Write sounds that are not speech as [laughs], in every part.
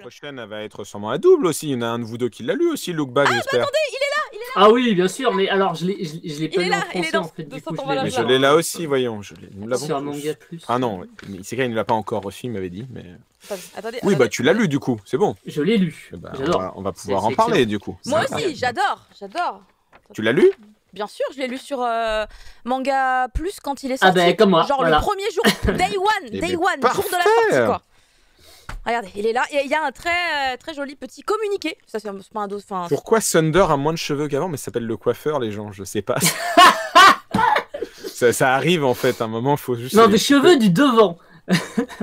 prochaine, elle va être sûrement à double aussi. Il y en a un de vous deux qui l'a lu aussi, Look Back, ah, j'espère. Bah, attendez, il est là ah oui, bien sûr, mais alors je l'ai, je, l'ai pas lu en français en fait. je l'ai là aussi, voyons. Je nous Sur un manga plus. Ah non, il vrai qu'il ne l'a pas encore reçu, il m'avait dit. Mais... oui, bah tu l'as lu du coup, c'est bon. Je l'ai lu. Eh ben, on va, pouvoir en parler du coup. Moi aussi, j'adore, j'adore. Tu l'as lu Bien sûr, je l'ai lu sur euh, Manga Plus quand il est sorti. Ah ben, comme moi. Genre le premier jour, [laughs] Day One, eh Day ben, One, jour de la sortie quoi. Regardez, il est là. Il y a un très, euh, très joli petit communiqué. Ça, c'est un Pourquoi Sunder a moins de cheveux qu'avant, mais s'appelle le coiffeur, les gens Je sais pas. [laughs] ça, arrive en fait. À un moment, Il faut juste. Non, des cheveux du devant.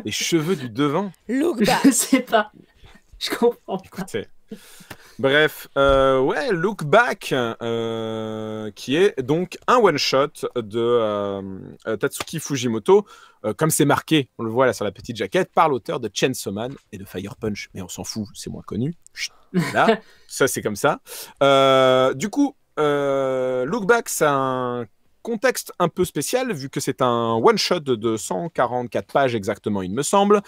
les cheveux du devant. Look [laughs] Je sais pas. Je comprends. Pas. Bref, euh, ouais, Look Back, euh, qui est donc un one-shot de euh, Tatsuki Fujimoto, comme c'est marqué, on le voit là sur la petite jaquette, par l'auteur de Chainsaw Man et de Fire Punch. Mais on s'en fout, c'est moins connu. là, [laughs] ça c'est comme ça. du coup, Look Back, c'est un contexte un peu spécial, vu que c'est un one-shot de 144 pages exactement, il me semble,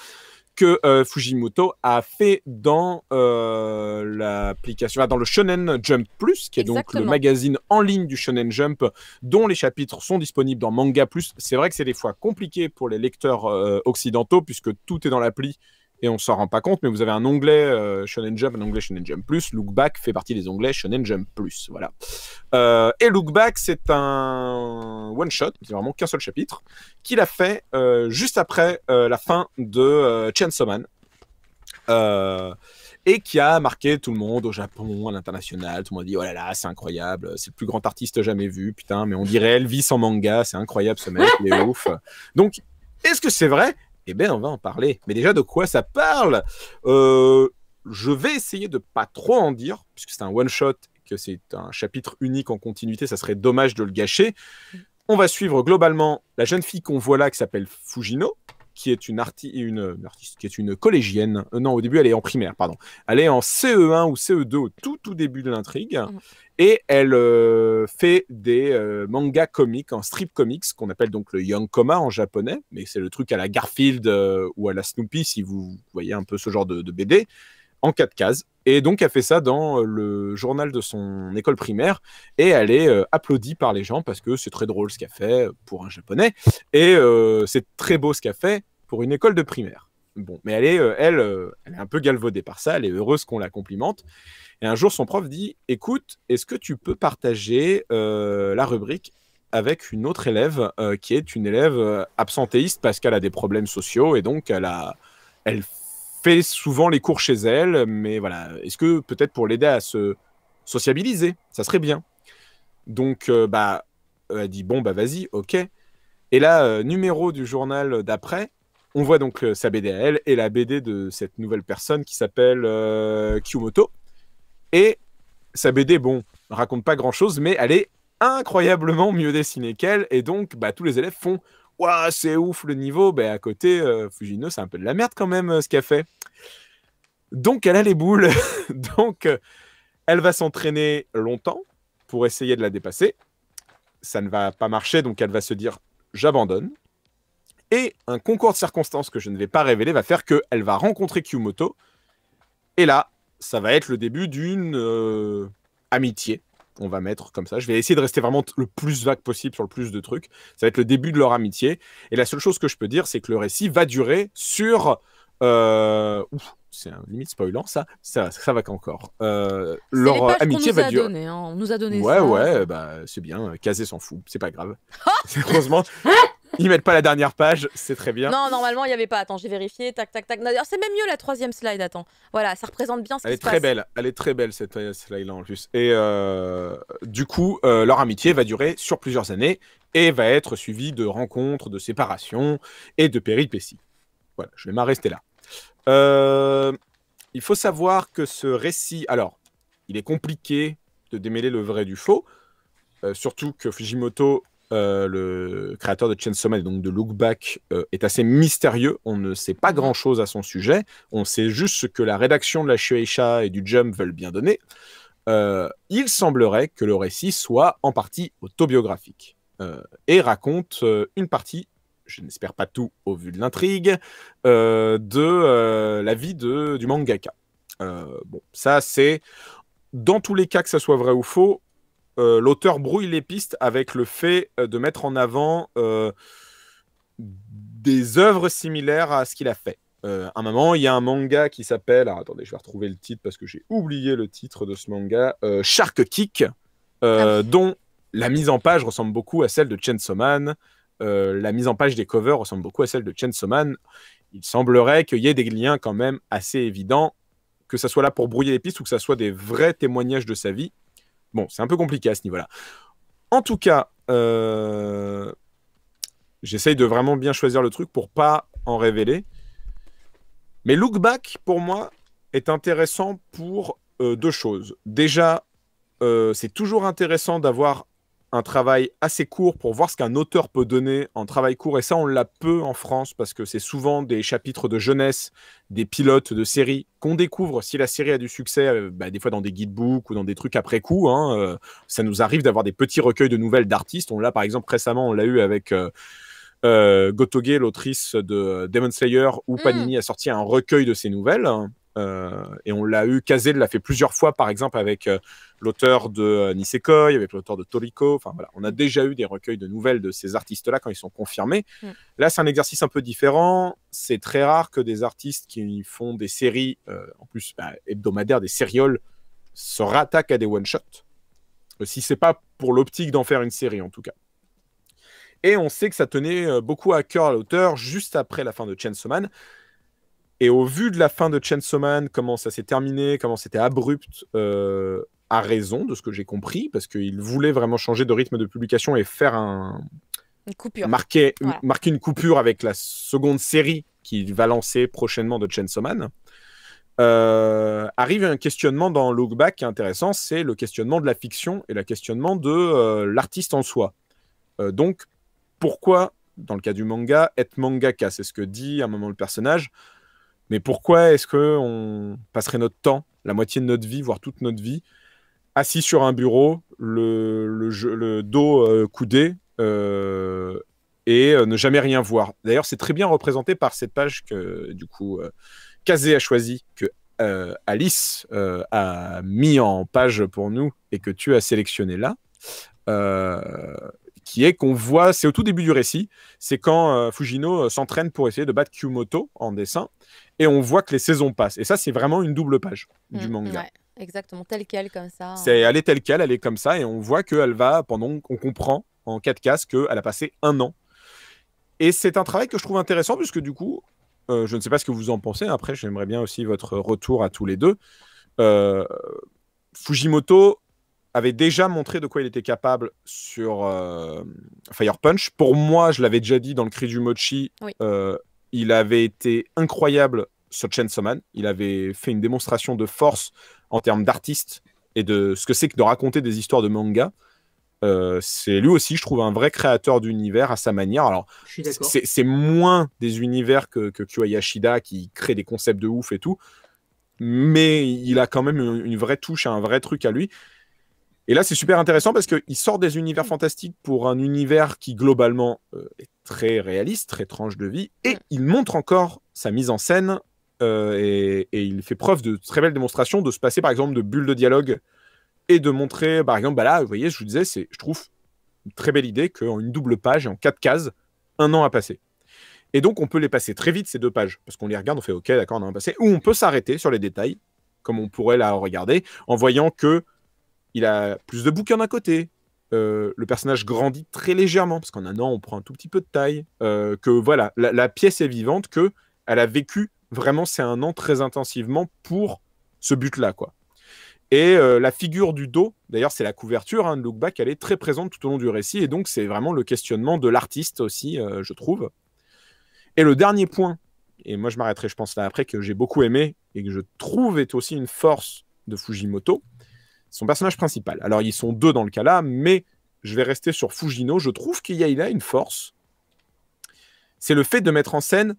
que euh, Fujimoto a fait dans euh, l'application, dans le Shonen Jump Plus, qui est donc le magazine en ligne du Shonen Jump, dont les chapitres sont disponibles dans Manga Plus. C'est vrai que c'est des fois compliqué pour les lecteurs euh, occidentaux, puisque tout est dans l'appli et on s'en rend pas compte, mais vous avez un onglet euh, Shonen Jump, un onglet Shonen Jump Plus. Look Back fait partie des onglets Shonen Jump Plus. Voilà. Euh, et Look Back, c'est un one shot, c'est vraiment qu'un seul chapitre, qu'il a fait euh, juste après la fin de Chainsaw Man. et qui a marqué tout le monde au Japon, à l'international. Tout le monde dit Oh là là, c'est incroyable, c'est le plus grand artiste jamais vu, putain, mais on dirait Elvis en manga, c'est incroyable ce mec, il est ouf. Donc, est-ce que c'est vrai eh bien, on va en parler. Mais déjà, de quoi ça parle euh, Je vais essayer de pas trop en dire, puisque c'est un one-shot, que c'est un chapitre unique en continuité, ça serait dommage de le gâcher. Mm. On va suivre globalement la jeune fille qu'on voit là, qui s'appelle Fujino, qui est une, artiste, qui est une collégienne. Euh, non, au début, elle est en primaire, pardon. Elle est en CE1 ou CE2 tout, tout début de l'intrigue. Mmh. Et elle euh, fait des euh, mangas comiques en strip comics, qu'on appelle donc le young yankoma en japonais. Mais c'est le truc à la Garfield ou à la Snoopy, si vous voyez un peu ce genre de, de BD en quatre cases. Et donc, elle fait ça dans euh, le journal de son école primaire. Et elle est euh, applaudie par les gens parce que c'est très drôle ce qu'elle fait euh, pour un japonais. Et c'est très beau ce qu'elle fait pour une école de primaire. Bon, mais elle est, elle, elle est un peu galvaudée par ça. Elle est heureuse qu'on la complimente. Et un jour, son prof dit Écoute, est-ce que tu peux partager la rubrique avec une autre élève qui est une élève absentéiste parce qu'elle a des problèmes sociaux et donc elle a. Elle fait souvent les cours chez elle, mais voilà, est-ce que peut-être pour l'aider à se sociabiliser, ça serait bien. Donc, euh, bah, elle dit bon, bah vas-y, ok. Et là, euh, numéro du journal d'après, on voit donc euh, sa BD à elle et la BD de cette nouvelle personne qui s'appelle Kyumoto. Et sa BD, bon, raconte pas grand-chose, mais elle est incroyablement mieux dessinée qu'elle, et donc bah, tous les élèves font c'est ouf le niveau. Ben, à côté, euh, Fujino, c'est un peu de la merde quand même euh, ce qu'elle fait. Donc, elle a les boules. [laughs] Donc, euh, elle va s'entraîner longtemps pour essayer de la dépasser. Ça ne va pas marcher, donc elle va se dire j'abandonne. Et un concours de circonstances que je ne vais pas révéler va faire qu'elle va rencontrer Kyumoto. Et là, ça va être le début d'une amitié on va mettre comme ça. Je vais essayer de rester vraiment le plus vague possible sur le plus de trucs. Ça va être le début de leur amitié. Et la seule chose que je peux dire, c'est que le récit va durer sur. Euh, c'est un limite spoilant, ça. Ça, va qu'encore. Euh, leur amitié va durer. Hein. On nous a donné ouais, ça. Ouais, ouais, bah, c'est bien. Casé s'en fout. C'est pas grave. [laughs] heureusement, [laughs] Ils mettent pas la dernière page, c'est très bien. Non, normalement, il n'y avait pas. Attends, j'ai vérifié. Tac, tac, tac. c'est même mieux la troisième slide. Attends. Voilà, ça représente bien ce Elle est très belle. Elle est très belle, cette euh, slide-là, en plus. Et euh, du coup, euh, leur amitié va durer sur plusieurs années et va être suivie de rencontres, de séparations et de péripéties. Voilà, je vais m'arrêter là. il faut savoir que ce récit. Alors, il est compliqué de démêler le vrai du faux. surtout que Fujimoto euh, le créateur de Chainsaw Man, donc de Look Back, euh, est assez mystérieux. On ne sait pas grand-chose à son sujet. On sait juste ce que la rédaction de la Shueisha et du Jump veulent bien donner. Euh, il semblerait que le récit soit en partie autobiographique et raconte une partie, je n'espère pas tout au vu de l'intrigue, de la vie de, du mangaka. bon, ça c'est dans tous les cas que ça soit vrai ou faux, euh, l'auteur brouille les pistes avec le fait euh, de mettre en avant euh, des œuvres similaires à ce qu'il a fait. à un moment, il y a un manga qui s'appelle, attendez, je vais retrouver le titre parce que j'ai oublié le titre de ce manga, Shark Kick, ah dont la mise en page ressemble beaucoup à celle de Chainsaw Man, la mise en page des covers ressemble beaucoup à celle de Chainsaw Man. Il semblerait qu'il y ait des liens quand même assez évidents, que ça soit là pour brouiller les pistes ou que ça soit des vrais témoignages de sa vie. Bon, c'est un peu compliqué à ce niveau-là. En tout cas, euh, j'essaye de vraiment bien choisir le truc pour pas en révéler. Mais Look Back, pour moi, est intéressant pour euh, deux choses. Déjà, euh, c'est toujours intéressant d'avoir un travail assez court pour voir ce qu'un auteur peut donner en travail court. Et ça, on l'a peu en France parce que c'est souvent des chapitres de jeunesse, des pilotes de séries qu'on découvre. Si la série a du succès, euh, bah, des fois dans des guidebooks ou dans des trucs après coup, hein, euh, ça nous arrive d'avoir des petits recueils de nouvelles d'artistes. On l'a par exemple récemment, on l'a eu avec euh, euh Gotoge, l'autrice de Demon Slayer, où mm. Panini a sorti un recueil de ses nouvelles. Euh, et on l'a eu, Kazel l'a fait plusieurs fois, par exemple, avec euh, l'auteur de euh, Nisekoi, avec l'auteur de Toriko. Enfin, voilà, on a déjà eu des recueils de nouvelles de ces artistes-là quand ils sont confirmés. Mm. Là, c'est un exercice un peu différent. C'est très rare que des artistes qui font des séries, en plus bah, hebdomadaires, des sérioles, se rattaquent à des one-shots. Si c'est pas pour l'optique d'en faire une série, en tout cas. Et on sait que ça tenait beaucoup à cœur à l'auteur juste après la fin de Chainsaw Man, et au vu de la fin de Chainsaw Man, comment ça s'est terminé, comment c'était abrupt, euh, à raison de ce que j'ai compris, parce qu'il voulait vraiment changer de rythme de publication et faire un. Une coupure. Marquer, marquer une coupure avec la seconde série qu'il va lancer prochainement de Chainsaw Man. Euh, arrive un questionnement dans Look Back qui est intéressant, c'est le questionnement de la fiction et le questionnement de euh, l'artiste en soi. donc, pourquoi, dans le cas du manga, être mangaka C'est ce que dit à un moment le personnage. Mais pourquoi est-ce qu'on passerait notre temps, la moitié de notre vie, voire toute notre vie, assis sur un bureau, le, le dos euh, coudé, euh, et euh, ne jamais rien voir D'ailleurs, c'est très bien représenté par cette page que, du coup, Kazé a choisi, que Alice a mis en page pour nous et que tu as sélectionné là qui est qu'on voit, c'est au tout début du récit, c'est quand euh, Fujino euh, s'entraîne pour essayer de battre Kyumoto en dessin, et on voit que les saisons passent. Et ça, c'est vraiment une double page du mm, manga. exactement, telle quelle, comme ça. Hein. C'est, elle est telle quelle, elle est comme ça, et on voit qu'elle va, pendant qu'on comprend en quatre cases, qu'elle a passé un an. Et c'est un travail que je trouve intéressant, puisque du coup, euh, je ne sais pas ce que vous en pensez, hein, après j'aimerais bien aussi votre retour à tous les deux. Fujimoto avait déjà montré de quoi il était capable sur euh, Fire Punch. Pour moi, je l'avais déjà dit dans le cri du Mochi, euh, il avait été incroyable sur Chainsaw Man. Il avait fait une démonstration de force en termes d'artiste et de ce que c'est que de raconter des histoires de manga. Euh, c'est lui aussi, je trouve, un vrai créateur d'univers à sa manière. Alors, c'est moins des univers que, que Kyo qui crée des concepts de ouf et tout, mais il a quand même une vraie touche, un vrai truc à lui. Et là, c'est super intéressant parce qu'il sort des univers mm. fantastiques pour un univers qui, globalement, euh, est très réaliste, très tranche de vie, et mm. il montre encore sa mise en scène euh, et, il fait preuve de très belles démonstrations de se passer, par exemple, de bulles de dialogue et de montrer, par exemple, bah là, vous voyez, je vous disais, c'est, je trouve, une très belle idée qu'en une double page et en quatre cases, un an a passé. Et donc, on peut les passer très vite, ces deux pages, parce qu'on les regarde, on fait OK, d'accord, on a un passé. Ou on peut s'arrêter sur les détails, comme on pourrait la regarder, en voyant que il a plus de bouquins d'un côté. Euh, le personnage grandit très légèrement parce qu'en un an on prend un tout petit peu de taille. Euh, que voilà, la, pièce est vivante, que elle a vécu vraiment c'est un an très intensivement pour ce but-là quoi. Et euh, la figure du dos, d'ailleurs, c'est la couverture de hein, Look Back, elle est très présente tout au long du récit. Et donc, c'est vraiment le questionnement de l'artiste aussi, je trouve. Et le dernier point, et moi je m'arrêterai, je pense, là après, que j'ai beaucoup aimé et que je trouve est aussi une force de Fujimoto, son personnage principal. Alors, ils sont deux dans le cas-là, mais je vais rester sur Fujino. Je trouve qu'il y a, il a une force. C'est le fait de mettre en scène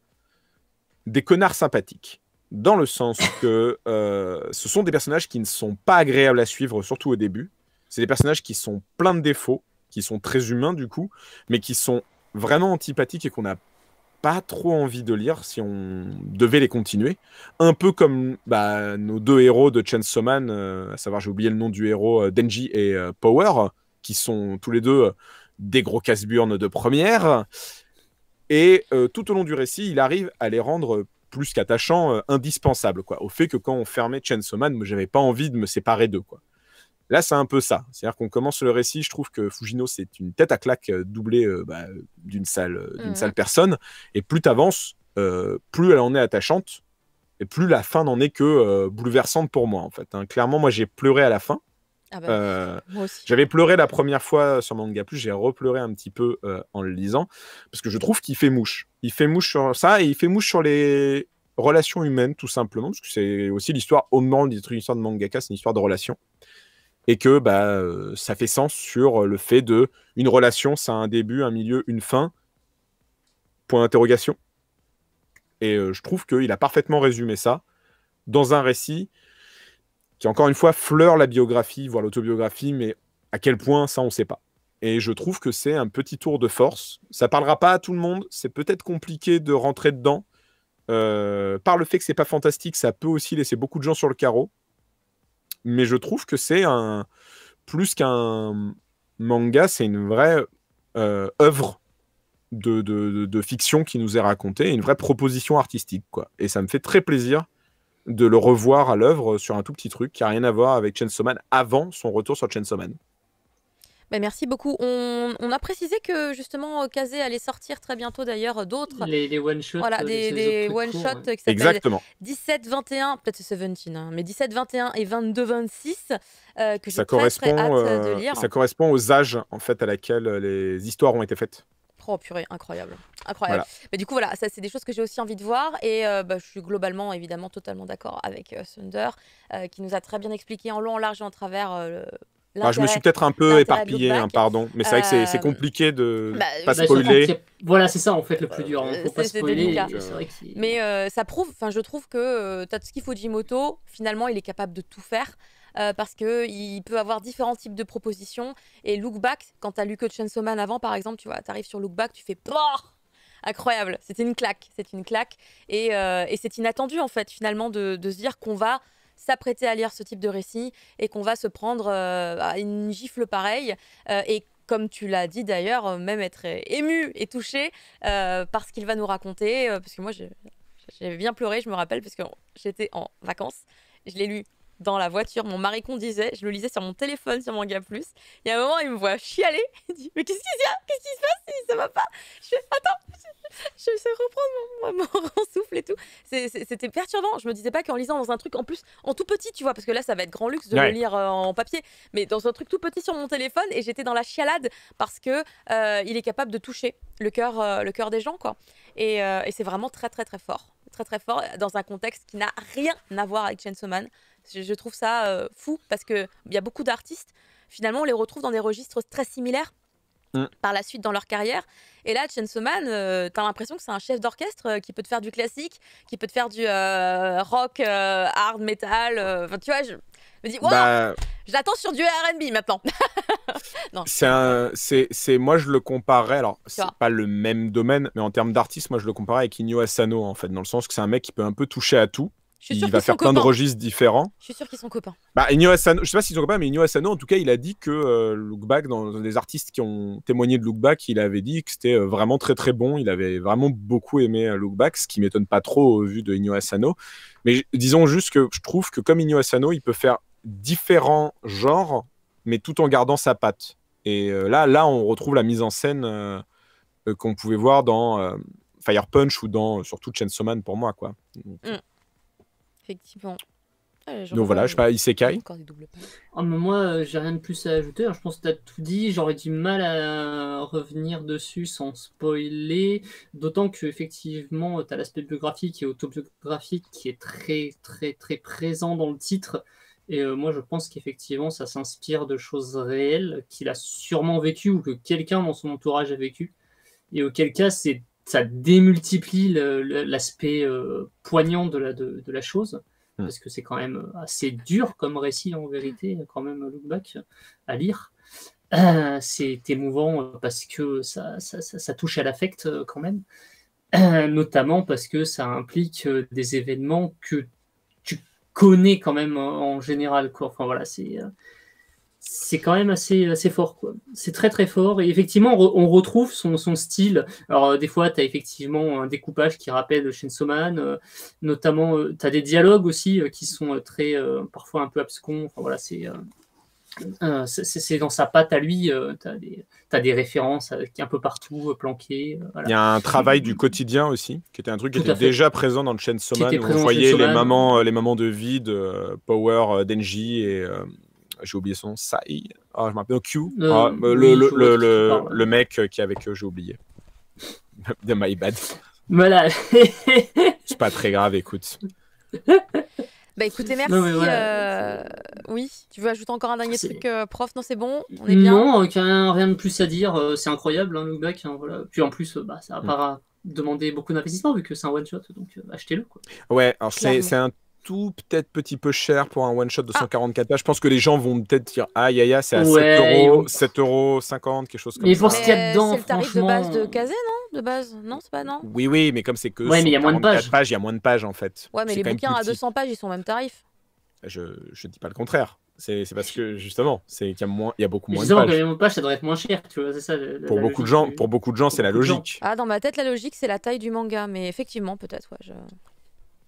des connards sympathiques. Dans le sens [laughs] que euh, ce sont des personnages qui ne sont pas agréables à suivre, surtout au début. C'est des personnages qui sont pleins de défauts, qui sont très humains du coup, mais qui sont vraiment antipathiques et qu'on a pas trop envie de lire si on devait les continuer. Un peu comme bah, nos deux héros de Chainsaw Man, euh, à savoir j'ai oublié le nom du héros, euh, Denji et euh, Power, qui sont tous les deux des gros casse burnes de première. Et tout au long du récit, il arrive à les rendre plus qu'attachants, indispensables, quoi. Au fait que quand on fermait Chainsaw Man, j'avais pas envie de me séparer d'eux, quoi. Là, c'est un peu ça. C'est-à-dire qu'on commence le récit, je trouve que Fujino, c'est une tête à claque euh, doublée euh, bah, d'une sale, euh, d'une mhm. sale personne. Et plus tu avances, plus elle en est attachante, et plus la fin n'en est que bouleversante pour moi, en fait. Hein. Clairement, moi, j'ai pleuré à la fin. Ah bah j'avais pleuré la première fois sur Manga Plus, j'ai repleuré un petit peu en le lisant, parce que je trouve qu'il fait mouche. Il fait mouche sur ça, et il fait mouche sur les relations humaines, tout simplement, parce que c'est aussi l'histoire, au moment d'être une histoire de mangaka, c'est une histoire de relations et que bah, euh, ça fait sens sur euh, le fait de une relation, ça a un début, un milieu, une fin. Point d'interrogation. Et euh, je trouve qu'il a parfaitement résumé ça dans un récit qui, encore une fois, fleure la biographie, voire l'autobiographie, mais à quel point, ça, on ne sait pas. Et je trouve que c'est un petit tour de force. Ça parlera pas à tout le monde. C'est peut-être compliqué de rentrer dedans. par le fait que c'est pas fantastique, ça peut aussi laisser beaucoup de gens sur le carreau mais je trouve que c'est un plus qu'un manga, c'est une vraie euh, œuvre de, fiction qui nous est racontée, une vraie proposition artistique, quoi. Et ça me fait très plaisir de le revoir à l'œuvre sur un tout petit truc qui a rien à voir avec Chainsaw Man avant son retour sur Chainsaw Man. Bah, merci beaucoup. On, a précisé que justement euh, Kazé allait sortir très bientôt d'ailleurs euh, d'autres. Les, one-shots. Voilà, euh, des, one-shots Exactement. 17, 21, peut-être 17, hein, mais 17, 21 et 22, 26 que j'ai très, très de lire. Ça correspond aux âges en fait à laquelle les histoires ont été faites. Oh purée, incroyable. Incroyable. Mais du coup, voilà, ça, c'est des choses que j'ai aussi envie de voir. Et bah, je suis globalement, évidemment, totalement d'accord avec euh, qui nous a très bien expliqué en long, en large et en travers je me suis peut-être un peu éparpillé, hein, pardon, mais c'est vrai que c'est euh, compliqué de bah, pas spoiler. Voilà, c'est ça en fait le plus euh, dur. Hein. Faut pas spoiler. mais euh, ça prouve, enfin, je trouve que Tatsuki Fujimoto, finalement, il est capable de tout faire. parce que il peut avoir différents types de propositions et look back quand as lu que Chainsaw Man avant par exemple tu vois arrives sur look back tu fais bah incroyable c'était une claque c'est une claque et, c'est inattendu en fait finalement de, de se dire qu'on va s'apprêter à lire ce type de récit et qu'on va se prendre euh, une gifle pareille euh, et comme tu l'as dit d'ailleurs, euh, même être ému et touché par ce qu'il va nous raconter. parce que moi, j'ai bien pleuré, je me rappelle, parce que j'étais en vacances. Je l'ai lu dans la voiture. Mon mari disait, je le lisais sur mon téléphone, sur Manga Plus. Il y a un moment, il me voit chialer. [laughs] Il dit Mais qu'est-ce qu'il y a Qu'est-ce qui se passe Ça va pas Je fais Attends, je, vais reprendre mon, [laughs] souffle et tout. C'était perturbant. Je me disais pas qu'en lisant dans un truc, en plus, en tout petit, tu vois, parce que là, ça va être grand luxe de le lire euh, en papier, mais dans un truc tout petit sur mon téléphone, et j'étais dans la chialade parce que euh, il est capable de toucher le cœur, euh, le des gens, quoi. Et, et c'est vraiment très, très, très fort. Très, très fort dans un contexte qui n'a rien à voir avec Chainsaw Man. Je, trouve ça euh, fou parce qu'il y a beaucoup d'artistes, finalement, on les retrouve dans des registres très similaires. Mm. par la suite dans leur carrière. Et là, Chainsaw Man, tu euh, t'as l'impression que c'est un chef d'orchestre euh, qui peut te faire du classique, qui peut te faire du rock, hard metal. Enfin, tu vois, je me dis, wow, bah, je l'attends sur du R&B maintenant. [laughs] c'est un, c'est, moi je le comparais. Alors, c'est pas le même domaine, mais en termes d'artiste, moi je le comparais avec Inyo Asano en fait, dans le sens que c'est un mec qui peut un peu toucher à tout il va faire plein de registres différents. Je suis sûr qu'ils sont copains. Bah, ne je sais pas s'ils sont copains, mais Inyo Asano, en tout cas, il a dit que euh, Look Back, dans les artistes qui ont témoigné de Back, il avait dit que c'était euh, vraiment très très bon. Il avait vraiment beaucoup aimé euh, Back, ce qui m'étonne pas trop au vu de Inyo Asano. Mais disons juste que je trouve que comme Inyo Asano, il peut faire différents genres, mais tout en gardant sa patte. Et là, là, on retrouve la mise en scène qu'on pouvait voir dans Fire Punch ou dans surtout Chainsaw Man pour moi, quoi. Mm. Effectivement. Ah, Donc voilà, je sais pas, ah, moi, euh, j'ai rien de plus à ajouter. Hein. Je pense que tu as tout dit. J'aurais du mal à revenir dessus sans spoiler. D'autant que effectivement, tu as l'aspect biographique et autobiographique qui est très, très, très présent dans le titre. Et euh, moi, je pense qu'effectivement, ça s'inspire de choses réelles qu'il a sûrement vécues ou que quelqu'un dans son entourage a vécu Et auquel cas, c'est ça démultiplie l'aspect euh, poignant de la, de, la chose, hmm. parce que c'est quand même assez dur comme récit en vérité, quand même, Look Back, à lire. Euh, c'est émouvant parce que ça, ça, touche à l'affect euh, quand même, notamment parce que ça implique des événements que tu connais quand même en général. Quoi. Enfin voilà, c'est c'est quand même assez, assez fort. C'est très très fort. Et effectivement, on, retrouve son, style. Alors, euh, des fois, tu as effectivement un découpage qui rappelle Chainsaw Man. Euh, notamment, euh, tu as des dialogues aussi qui sont très, parfois un peu abscons. Enfin, voilà, c'est. c'est dans sa patte à lui, tu as, des références qui un peu partout planquées. Il y a un travail du quotidien aussi, qui était un truc qui était déjà présent dans le Chainsaw Man. Vous voyez les mamans, les mamans de vide, Power, Denji et, j'ai oublié son nom, Sai, ah, je m'appelle Q, le, ah, le, le, le, mec qui est avec eux, j'ai oublié. [laughs] De my bad. Voilà. [laughs] c'est pas très grave, écoute. Bah écoutez, merci. Euh, oui, tu veux ajouter encore un dernier truc, euh, prof Non, c'est bon On est bien Non, euh, rien, rien de plus à dire. C'est incroyable, hein, Back. Hein, voilà. Puis en plus, bah, ça va mm. pas demander beaucoup d'investissement vu que c'est un one-shot, donc achetez-le. Ouais, alors c'est un tout peut-être petit peu cher pour un one shot de 144 ah. pages. Je pense que les gens vont peut-être dire aïe aïe aïe, c'est à 7 euros, 7 euros 50, quelque chose comme mais ça. Mais pour ce qu'il y a dedans, c'est le tarif de base de Kazé, non De base, non, c'est pas non Oui oui, mais comme c'est que ouais, mais il y a moins de pages. il y a moins de pages en fait. Ouais, mais les bouquins à 200 pages, ils sont au même tarif. Je je dis pas le contraire. C'est parce que justement, c'est qu'il y a moins, il y a beaucoup moins de pages. pages, ça devrait être moins cher, tu vois, c'est ça. pour, beaucoup de gens, pour beaucoup de gens, c'est la logique. Ah, dans ma tête, la logique, c'est la taille du manga, mais effectivement, peut-être, ouais. Je...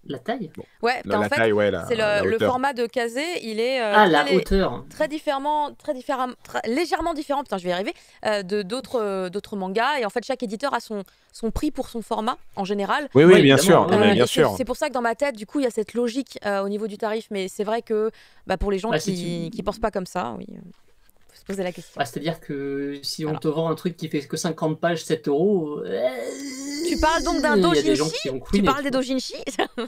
La taille Ouais, en fait, c'est le, format de casé, il est euh, ah, la hauteur. très différemment, très différent, légèrement différent. Putain, je vais y arriver euh, de d'autres euh, d'autres mangas. Et en fait, chaque éditeur a son son prix pour son format en général. Oui, oui, bien sûr, bien sûr. C'est, pour ça que dans ma tête, du coup, il y a cette logique au niveau du tarif. Mais c'est vrai que bah, pour les gens bah, qui, ne pensent pas comme ça, oui se poser la question. Ah, c'est-à-dire que si on te vend un truc qui fait que 50 pages, 7 euros. Euh, tu parles donc d'un doujinshi Tu parles des doujinshi [laughs]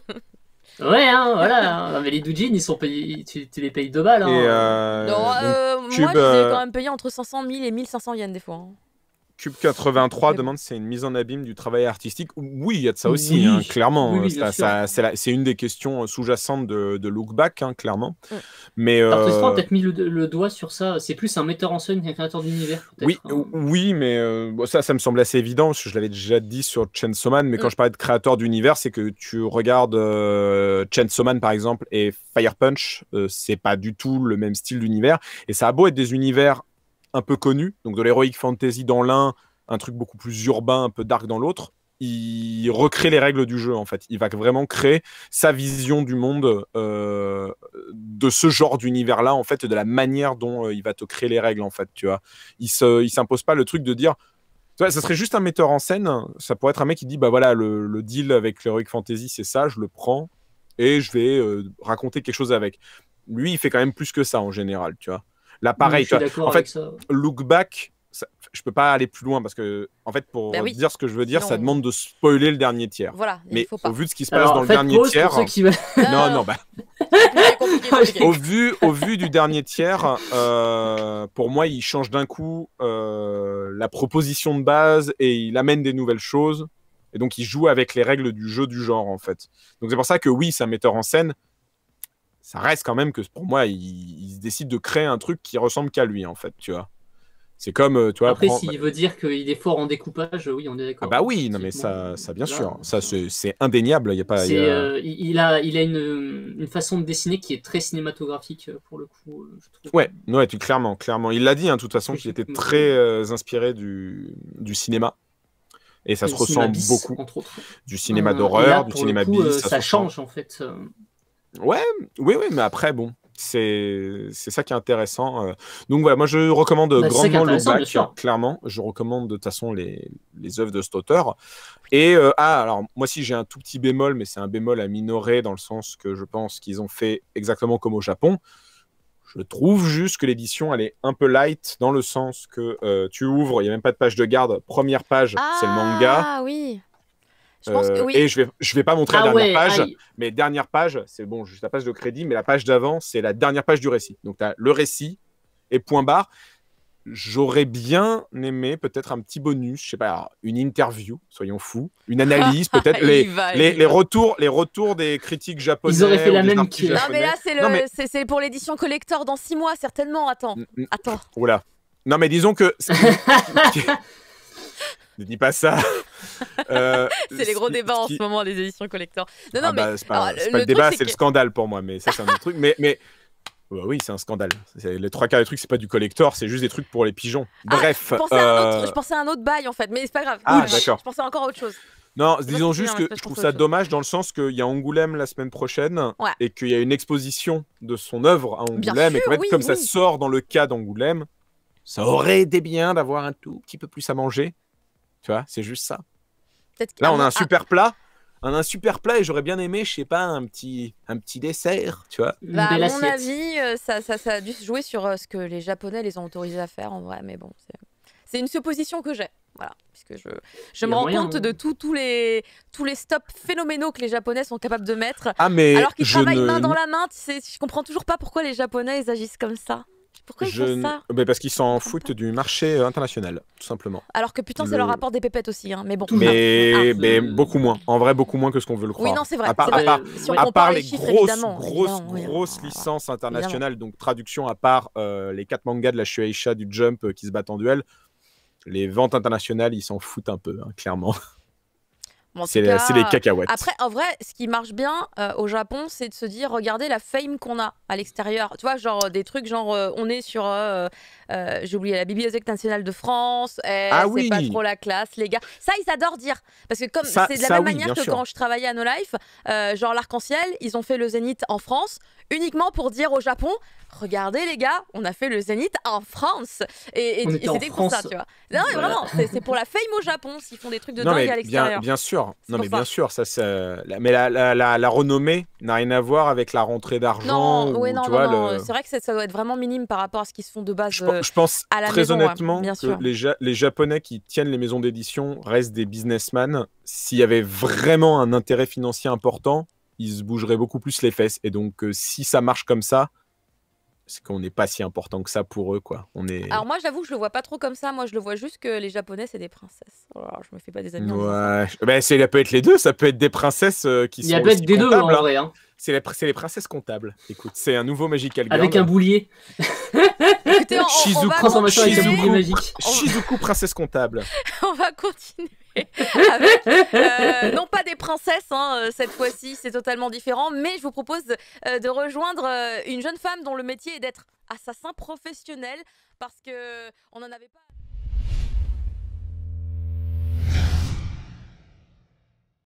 Ouais, hein, voilà. Hein. mais les doujins, ils sont tu, les payes 2 balles. Hein. Euh, non, euh, moi, je les quand même payé entre 500 000 et 1500 yens des fois. Hein. Cube 83 demande si c'est une mise en abîme du travail artistique. Oui, il y a de ça aussi, clairement. c'est une des questions sous-jacentes de, de, Look Back, hein, clairement. Mais euh, peut-être mis le, doigt sur ça. C'est plus un metteur en scène qu'un créateur d'univers. Oui, hein. oui, mais euh, ça, ça me semble assez évident. Je l'avais déjà dit sur Chainsaw Man, mais quand je parlais de créateur d'univers, c'est que tu regardes euh, Chainsaw Man, par exemple, et Fire Punch, c'est pas du tout le même style d'univers. Et ça a beau être des univers un peu connu, donc de l'heroic fantasy dans l'un, un truc beaucoup plus urbain, un peu dark dans l'autre, il recrée les règles du jeu en fait. Il va vraiment créer sa vision du monde euh, de ce genre d'univers là en fait, de la manière dont euh, il va te créer les règles en fait. Tu vois, il se, il s'impose pas le truc de dire. Ça serait juste un metteur en scène. Ça pourrait être un mec qui dit bah voilà le, deal avec l'heroic fantasy c'est ça, je le prends et je vais euh, raconter quelque chose avec. Lui il fait quand même plus que ça en général, tu vois. Là, pareil, en fait, look back, je je peux pas aller plus loin parce que, en fait, pour bah dire ce que je veux dire, ça demande de spoiler le dernier tiers. Voilà, mais au vu de ce qui se passe dans le dernier tiers, non, non, bah... [laughs] au vu, au vu du dernier tiers, euh, pour moi, il change d'un coup euh, la proposition de base et il amène des nouvelles choses. Et donc, il joue avec les règles du jeu du genre, en fait. Donc, c'est pour ça que oui, c'est un metteur en scène, ça reste quand même que pour moi, il, décide de créer un truc qui ressemble qu'à lui, en fait, tu vois. C'est comme, euh, tu vois. Après, s'il veut dire qu'il est fort en découpage, oui, on est d'accord. Ah bah oui, non mais ça, ça bien sûr, ça c'est indéniable. Il y a pas. Euh, il a, il a une, façon de dessiner qui est très cinématographique euh, pour le coup. Je ouais, tu, clairement, clairement, il l'a dit, hein, de toute façon, qu'il était très inspiré du, du cinéma. Et ça se ressent beaucoup. Du cinéma ah, d'horreur, du cinéma coup, ça, ça change en fait. Ouais, oui, oui, mais après, bon, c'est ça qui est intéressant. Euh. Donc voilà, moi je recommande bah, grandement le bac, clairement. Je recommande de toute façon les, les œuvres de cet auteur. Et euh, ah, alors moi si j'ai un tout petit bémol, mais c'est un bémol à minorer dans le sens que je pense qu'ils ont fait exactement comme au Japon. Je trouve juste que l'édition elle est un peu light dans le sens que euh, tu ouvres, il n'y a même pas de page de garde. Première page, c'est le manga. Ah oui. Euh, et je vais, je vais pas montrer la ah dernière page, mais dernière page, c'est bon, juste la page de crédit, mais la page d'avant, c'est la dernière page du récit. Donc, tu as le récit et point barre. J'aurais bien aimé peut-être un petit bonus, je sais pas, une interview, soyons fous, une analyse [laughs] peut-être, les, les, les, retours, les retours des critiques japonaises. Ils auraient fait la même qui. Non mais là c'est c'est pour l'édition collector dans six mois certainement. Attends, mm, mm. attends. Oula. Non mais disons que. [laughs] [laughs] ne dis pas ça. [laughs] Euh, c'est les gros débats en ce moment, les éditions collector. Non, non, ah bah, mais. C'est pas, le, débat, c'est le scandale pour moi, mais ça, c'est un autre truc. Mais. mais... Bah oui, c'est un scandale. Les trois quarts des trucs, c'est pas du collector, c'est juste des trucs pour les pigeons. Ah, Bref. Euh, je pensais, un autre, à un autre bail en fait, mais c'est pas grave. Ah, d'accord. Je pensais encore à autre chose. Non, disons juste que je trouve ça dommage dans le sens qu'il y a Angoulême la semaine prochaine et qu'il y a une exposition de son œuvre à Angoulême. et comme ça sort dans le cas d'Angoulême, ça aurait été bien d'avoir un tout petit peu plus à manger. Tu vois, c'est juste ça. Là, on a un super plat. un super plat et j'aurais bien aimé, je sais pas, un petit, un petit dessert, tu vois. Bah, à mon avis, euh, ça, ça, a dû se jouer sur euh, ce que les Japonais les ont autorisés à faire en vrai, mais bon, c'est une supposition que j'ai. Voilà, puisque je, je me rends compte de hein. tous les, tous les stops phénoménaux que les Japonais sont capables de mettre. Ah, mais alors qu'ils travaillent main dans la main, tu sais, je comprends toujours pas pourquoi les Japonais agissent comme ça. Pourquoi ils font ça Parce qu'ils s'en foutent du marché euh, international, tout simplement. Alors que putain, c'est leur rapport des pépettes aussi, hein. mais bon. Ah. Mais... beaucoup moins. En vrai, beaucoup moins que ce qu'on veut le croire. Oui, non, c'est vrai. À part, les, grosses, grosses, grosses licences internationales, donc traduction à part euh, les quatre mangas de la Shueisha, du Jump euh, qui se battent en duel, les ventes internationales, ils s'en foutent un peu, hein, clairement. C'est les, cacahuètes. Après, en vrai, ce qui marche bien euh, au Japon, c'est de se dire, regardez la fame qu'on a à l'extérieur. Tu vois, genre euh, des trucs genre, euh, on est sur, j'ai oublié, la Bibliothèque nationale de France, eh, ah c'est pas trop la classe, les gars. Ça, ils adorent dire. Parce que comme c'est de la même manière que quand je travaillais à No Life, genre l'arc-en-ciel, ils ont fait le zénith en France uniquement pour dire au Japon, regardez les gars, on a fait le Zénith en France. Et, et, c'était pour tu vois. Non, mais vraiment, c'est pour la fame au Japon s'ils font des trucs de dingue à l'extérieur. Bien, sûr, non, mais bien sûr, ça, mais la, renommée n'a rien à voir avec la rentrée d'argent. Non, non, c'est vrai que ça, doit être vraiment minime par rapport à ce qu'ils se font de base. Je, euh, pense à la très honnêtement que les, Japonais qui tiennent les maisons d'édition restent des businessmen. S'il y avait vraiment un intérêt financier important, ils se bougeraient beaucoup plus les fesses. Et donc, euh, si ça marche comme ça, c'est qu'on n'est pas si important que ça pour eux, quoi. On est... Alors moi, j'avoue, je le vois pas trop comme ça. Moi, je le vois juste que les Japonais, c'est des princesses. Oh je me fais pas des amis. Ouais, ben, ça peut être les deux. Ça peut être des princesses euh, qui Il sont. Il peut être des deux, en hein. Hein. C'est les, princesses comptables. Écoute, c'est un nouveau Magical Girl. Avec un boulier. Shizuku, Shizuku, princesse comptable. [laughs] on va continuer [laughs] avec, euh, non pas des princesses, hein, euh, cette fois-ci, c'est totalement différent, mais je vous propose euh, de, rejoindre une jeune femme dont le métier est d'être assassin professionnel, parce que n'en avait pas...